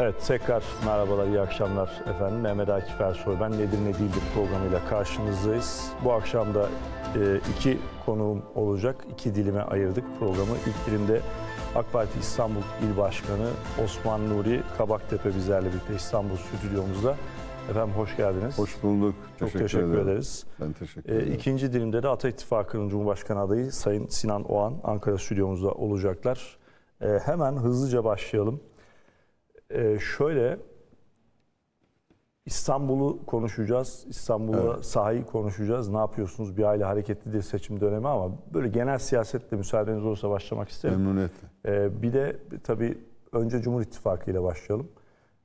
Evet tekrar merhabalar, iyi akşamlar efendim. Mehmet Akif Ersoy ben Nedir Ne Değildir programıyla karşınızdayız. Bu akşam da e, iki konuğum olacak. iki dilime ayırdık programı. İlk dilimde AK Parti İstanbul İl Başkanı Osman Nuri Kabaktepe bizlerle birlikte İstanbul stüdyomuzda. Efendim hoş geldiniz. Hoş bulduk. Çok teşekkür, teşekkür ederim. ederiz. Ben teşekkür e, ederim. E, ikinci dilimde de Ata İttifakı'nın Cumhurbaşkanı adayı Sayın Sinan Oğan Ankara stüdyomuzda olacaklar. E, hemen hızlıca başlayalım. Ee, şöyle İstanbul'u konuşacağız. İstanbul'a evet. sahayı konuşacağız. Ne yapıyorsunuz? Bir aile hareketli de seçim dönemi ama böyle genel siyasetle müsaadeniz olursa başlamak isterim. Memnuniyetle. Ee, bir de tabii önce Cumhur İttifakı ile başlayalım.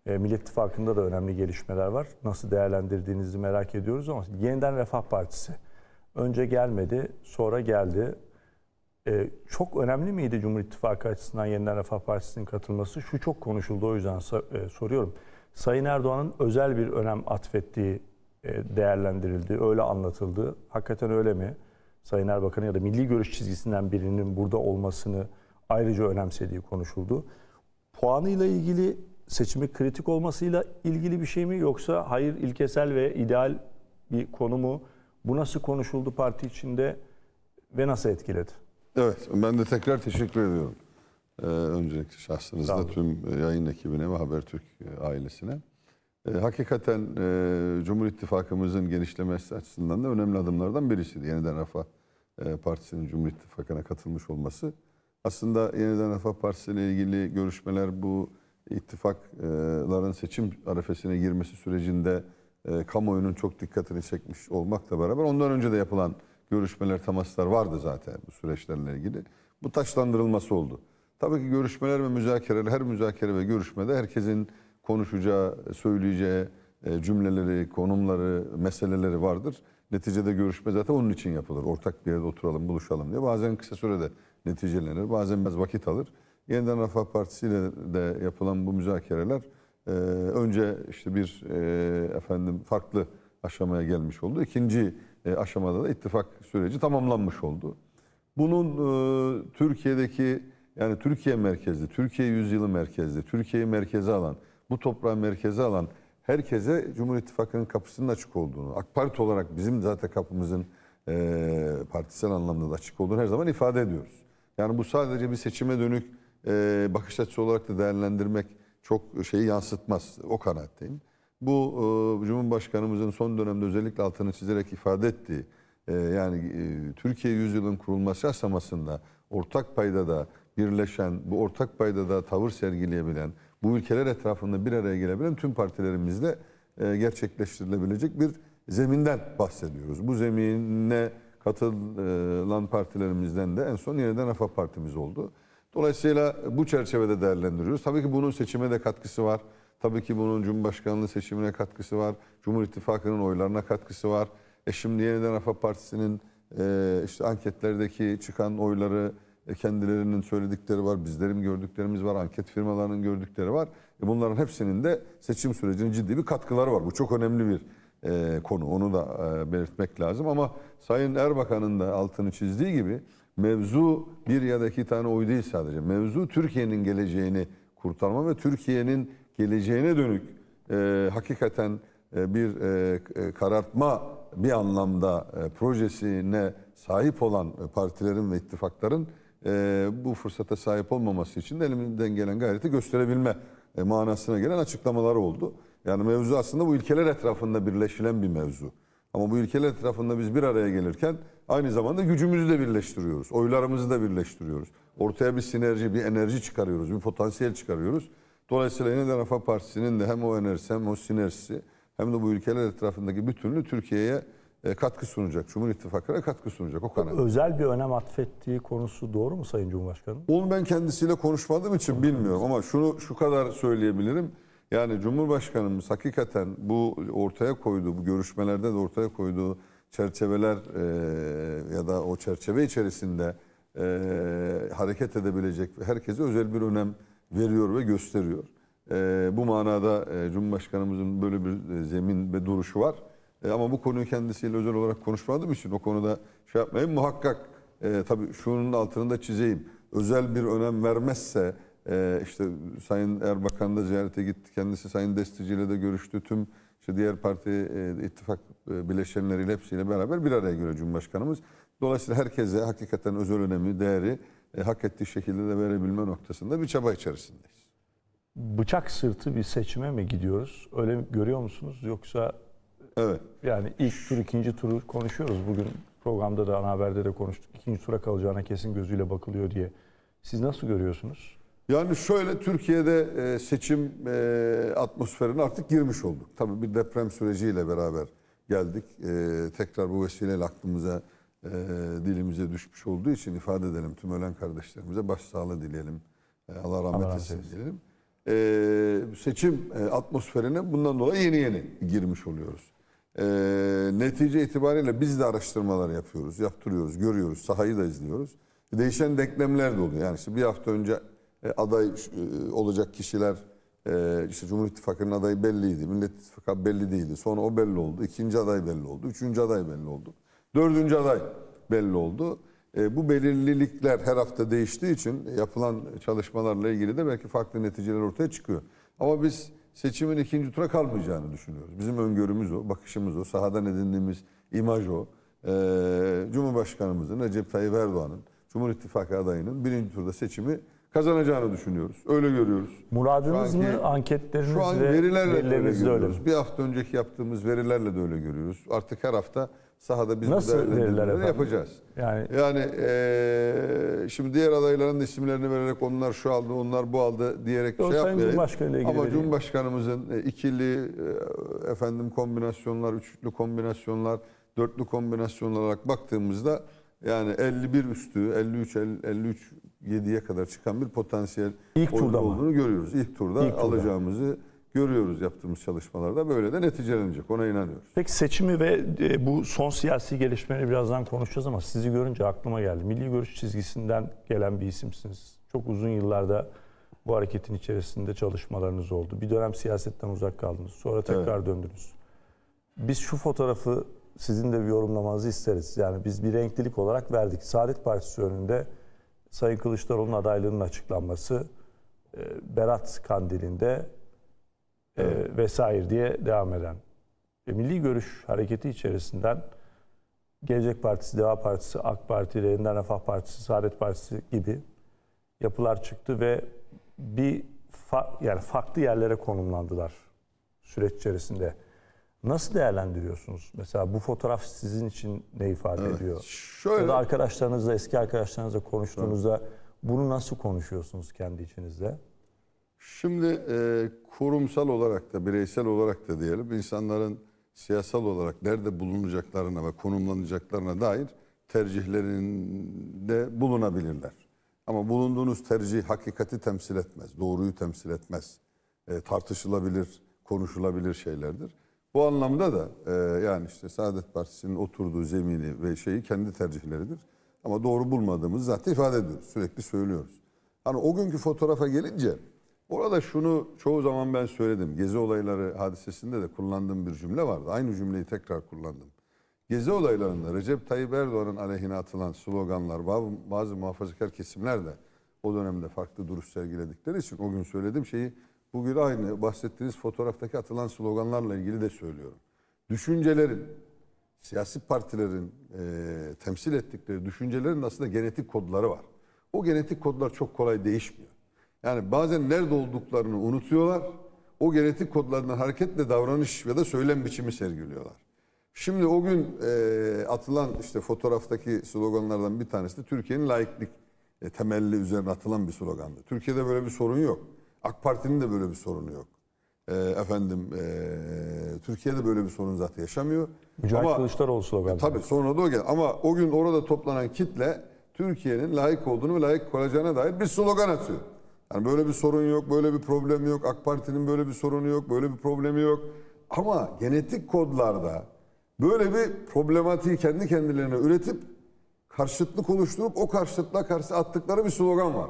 Ee, Millet İttifakı'nda da önemli gelişmeler var. Nasıl değerlendirdiğinizi merak ediyoruz ama yeniden Refah Partisi önce gelmedi, sonra geldi. Ee, çok önemli miydi Cumhur İttifakı açısından Yeniden Refah Partisi'nin katılması? Şu çok konuşuldu o yüzden e, soruyorum. Sayın Erdoğan'ın özel bir önem atfettiği e, değerlendirildi, öyle anlatıldı. Hakikaten öyle mi? Sayın Erbakan'ın ya da milli görüş çizgisinden birinin burada olmasını ayrıca önemsediği konuşuldu. Puanıyla ilgili seçimi kritik olmasıyla ilgili bir şey mi yoksa hayır ilkesel ve ideal bir konu mu? Bu nasıl konuşuldu parti içinde ve nasıl etkiledi? Evet ben de tekrar teşekkür ediyorum. Ee, öncelikle şahsınızda tüm e, yayın ekibine ve Habertürk e, ailesine. Ee, hakikaten e, Cumhur İttifakımızın genişlemesi açısından da önemli adımlardan birisiydi. Yeniden Refah e, Partisi'nin Cumhur İttifakı'na katılmış olması. Aslında Yeniden Refah Partisi ile ilgili görüşmeler bu ittifakların seçim arefesine girmesi sürecinde e, kamuoyunun çok dikkatini çekmiş olmakla beraber ondan önce de yapılan görüşmeler, temaslar vardı zaten bu süreçlerle ilgili. Bu taşlandırılması oldu. Tabii ki görüşmeler ve müzakereler, her müzakere ve görüşmede herkesin konuşacağı, söyleyeceği e, cümleleri, konumları, meseleleri vardır. Neticede görüşme zaten onun için yapılır. Ortak bir yerde oturalım, buluşalım diye. Bazen kısa sürede neticelenir, bazen biraz vakit alır. Yeniden Refah Partisi ile de yapılan bu müzakereler e, önce işte bir e, efendim farklı aşamaya gelmiş oldu. İkinci e, aşamada da ittifak süreci tamamlanmış oldu. Bunun e, Türkiye'deki yani Türkiye merkezli, Türkiye yüzyılı merkezli, Türkiye'yi merkeze alan, bu toprağı merkeze alan herkese Cumhur İttifakı'nın kapısının açık olduğunu, AK Parti olarak bizim zaten kapımızın e, partisel anlamda da açık olduğunu her zaman ifade ediyoruz. Yani bu sadece bir seçime dönük e, bakış açısı olarak da değerlendirmek çok şeyi yansıtmaz. O kanaatteyim. Bu e, Cumhurbaşkanımızın son dönemde özellikle altını çizerek ifade ettiği e, yani e, Türkiye yüzyılın kurulması aşamasında ortak payda da birleşen, bu ortak payda da tavır sergileyebilen, bu ülkeler etrafında bir araya gelebilen tüm partilerimizle e, gerçekleştirilebilecek bir zeminden bahsediyoruz. Bu zemine katılan partilerimizden de en son yeniden AFA Partimiz oldu. Dolayısıyla bu çerçevede değerlendiriyoruz. Tabii ki bunun seçime de katkısı var. Tabii ki bunun Cumhurbaşkanlığı seçimine katkısı var. Cumhur İttifakı'nın oylarına katkısı var. E şimdi yeniden Rafa Partisi'nin e, işte anketlerdeki çıkan oyları e, kendilerinin söyledikleri var. Bizlerin gördüklerimiz var. Anket firmalarının gördükleri var. E bunların hepsinin de seçim sürecine ciddi bir katkıları var. Bu çok önemli bir e, konu. Onu da e, belirtmek lazım. Ama Sayın Erbakan'ın da altını çizdiği gibi mevzu bir ya da iki tane oy değil sadece. Mevzu Türkiye'nin geleceğini kurtarma ve Türkiye'nin geleceğine dönük e, hakikaten e, bir e, e, karartma bir anlamda e, projesine sahip olan e, partilerin ve ittifakların e, bu fırsata sahip olmaması için de elimizden gelen gayreti gösterebilme e, manasına gelen açıklamalar oldu. Yani mevzu aslında bu ülkeler etrafında birleşilen bir mevzu. Ama bu ülkeler etrafında biz bir araya gelirken aynı zamanda gücümüzü de birleştiriyoruz. Oylarımızı da birleştiriyoruz. Ortaya bir sinerji, bir enerji çıkarıyoruz, bir potansiyel çıkarıyoruz. Dolayısıyla Yeniden Refah Partisi'nin de hem o önerisi hem o sinerjisi hem de bu ülkeler etrafındaki bütününü Türkiye'ye e, katkı sunacak. Cumhur İttifakı'na katkı sunacak o kanal. Özel bir önem atfettiği konusu doğru mu Sayın Cumhurbaşkanı? Onu ben kendisiyle konuşmadığım için bilmiyorum ama şunu şu kadar söyleyebilirim. Yani Cumhurbaşkanımız hakikaten bu ortaya koyduğu, bu görüşmelerde de ortaya koyduğu çerçeveler e, ya da o çerçeve içerisinde e, hareket edebilecek herkese özel bir önem veriyor ve gösteriyor. Ee, bu manada e, Cumhurbaşkanımızın böyle bir e, zemin ve duruşu var. E, ama bu konuyu kendisiyle özel olarak konuşmadığım için o konuda şey yapmayın. Muhakkak e, tabii şunun altını da çizeyim. Özel bir önem vermezse işte Sayın Erbakan da ziyarete gitti. Kendisi Sayın Destici ile de görüştü. Tüm işte diğer parti ittifak bileşenleriyle hepsiyle beraber bir araya geliyor Cumhurbaşkanımız. Dolayısıyla herkese hakikaten özel önemi, değeri e, hak ettiği şekilde de verebilme noktasında bir çaba içerisindeyiz. Bıçak sırtı bir seçime mi gidiyoruz? Öyle görüyor musunuz? Yoksa evet. yani ilk tur, ikinci turu konuşuyoruz bugün. Programda da ana haberde de konuştuk. İkinci tura kalacağına kesin gözüyle bakılıyor diye. Siz nasıl görüyorsunuz? Yani şöyle Türkiye'de e, seçim e, atmosferine artık girmiş olduk. Tabii bir deprem süreciyle beraber geldik. E, tekrar bu vesileyle aklımıza e, dilimize düşmüş olduğu için ifade edelim tüm ölen kardeşlerimize başsağlığı dileyelim. E, Allah rahmet eylesin dileyelim. E, ee, seçim e, atmosferine bundan dolayı yeni yeni girmiş oluyoruz. E, netice itibariyle biz de araştırmalar yapıyoruz, yaptırıyoruz, görüyoruz, sahayı da izliyoruz. Değişen denklemler de oluyor. Yani işte bir hafta önce e, aday e, olacak kişiler e, işte Cumhur İttifakı'nın adayı belliydi. Millet İttifakı belli değildi. Sonra o belli oldu. ikinci aday belli oldu. Üçüncü aday belli oldu. Dördüncü aday belli oldu. E, bu belirlilikler her hafta değiştiği için yapılan çalışmalarla ilgili de belki farklı neticeler ortaya çıkıyor. Ama biz seçimin ikinci tura kalmayacağını düşünüyoruz. Bizim öngörümüz o, bakışımız o, sahadan edindiğimiz imaj o. E, Cumhurbaşkanımızın, Recep Tayyip Erdoğan'ın, Cumhur İttifakı adayının birinci turda seçimi kazanacağını düşünüyoruz. Öyle görüyoruz. Muradınız şu anki, mı anketleriniz şu an verilerle de öyle görüyoruz. öyle. Bir hafta önceki yaptığımız verilerle de öyle görüyoruz. Artık her hafta sahada biz Nasıl bu değerlendirmeleri yapacağız. Yani, yani e, şimdi diğer adayların isimlerini vererek onlar şu aldı, onlar bu aldı diyerek o şey Sayın yapmayalım. Ilgili Ama Cumhurbaşkanımızın e, ikili e, efendim kombinasyonlar, üçlü kombinasyonlar, dörtlü kombinasyonlar olarak baktığımızda yani 51 üstü, 53 53 7'ye kadar çıkan bir potansiyel İlk turda olduğunu mı? görüyoruz. İlk turda İlk alacağımızı turda görüyoruz yaptığımız çalışmalarda böyle de neticelenecek ona inanıyoruz. Peki seçimi ve e, bu son siyasi gelişmeleri birazdan konuşacağız ama sizi görünce aklıma geldi. Milli görüş çizgisinden gelen bir isimsiniz. Çok uzun yıllarda bu hareketin içerisinde çalışmalarınız oldu. Bir dönem siyasetten uzak kaldınız. Sonra tekrar evet. döndünüz. Biz şu fotoğrafı sizin de bir yorumlamanızı isteriz. Yani biz bir renklilik olarak verdik. Saadet Partisi önünde Sayın Kılıçdaroğlu'nun adaylığının açıklanması, e, Berat Kandil'inde e, vesaire diye devam eden e, milli görüş hareketi içerisinden Gelecek Partisi, Deva Partisi, AK Parti, Yeniden Refah Partisi, Saadet Partisi gibi yapılar çıktı ve bir fa yani farklı yerlere konumlandılar süreç içerisinde. Nasıl değerlendiriyorsunuz? Mesela bu fotoğraf sizin için ne ifade evet, ediyor? Şöyle, ya da arkadaşlarınızla, eski arkadaşlarınızla konuştuğunuzda bunu nasıl konuşuyorsunuz kendi içinizde? Şimdi e, kurumsal olarak da bireysel olarak da diyelim insanların siyasal olarak nerede bulunacaklarına ve konumlanacaklarına dair tercihlerinde bulunabilirler. Ama bulunduğunuz tercih hakikati temsil etmez, doğruyu temsil etmez. E, tartışılabilir, konuşulabilir şeylerdir. Bu anlamda da e, yani işte Saadet Partisi'nin oturduğu zemini ve şeyi kendi tercihleridir. Ama doğru bulmadığımız zaten ifade ediyoruz, sürekli söylüyoruz. Hani o günkü fotoğrafa gelince Orada şunu çoğu zaman ben söyledim. Gezi olayları hadisesinde de kullandığım bir cümle vardı. Aynı cümleyi tekrar kullandım. Gezi olaylarında Recep Tayyip Erdoğan'ın aleyhine atılan sloganlar, bazı muhafazakar kesimler de o dönemde farklı duruş sergiledikleri için o gün söylediğim şeyi bugün aynı bahsettiğiniz fotoğraftaki atılan sloganlarla ilgili de söylüyorum. Düşüncelerin, siyasi partilerin e, temsil ettikleri düşüncelerin aslında genetik kodları var. O genetik kodlar çok kolay değişmiyor. Yani bazen nerede olduklarını unutuyorlar. O genetik kodlarından hareketle davranış ya da söylem biçimi sergiliyorlar. Şimdi o gün e, atılan işte fotoğraftaki sloganlardan bir tanesi de Türkiye'nin laiklik e, temelli üzerine atılan bir slogandı. Türkiye'de böyle bir sorun yok. AK Parti'nin de böyle bir sorunu yok. E, efendim e, Türkiye'de böyle bir sorun zaten yaşamıyor. Mücahit Ama, Kılıçdaroğlu sloganı. E, tabii sonra da o geldi. Ama o gün orada toplanan kitle Türkiye'nin layık olduğunu ve layık olacağına dair bir slogan atıyor. Yani böyle bir sorun yok, böyle bir problem yok. AK Parti'nin böyle bir sorunu yok, böyle bir problemi yok. Ama genetik kodlarda böyle bir problematiği kendi kendilerine üretip karşıtlık oluşturup o karşıtlığa karşı attıkları bir slogan var.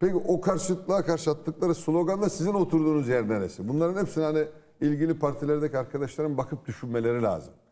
Peki o karşıtlığa karşı attıkları slogan da sizin oturduğunuz yer neresi? Bunların hepsini hani ilgili partilerdeki arkadaşların bakıp düşünmeleri lazım.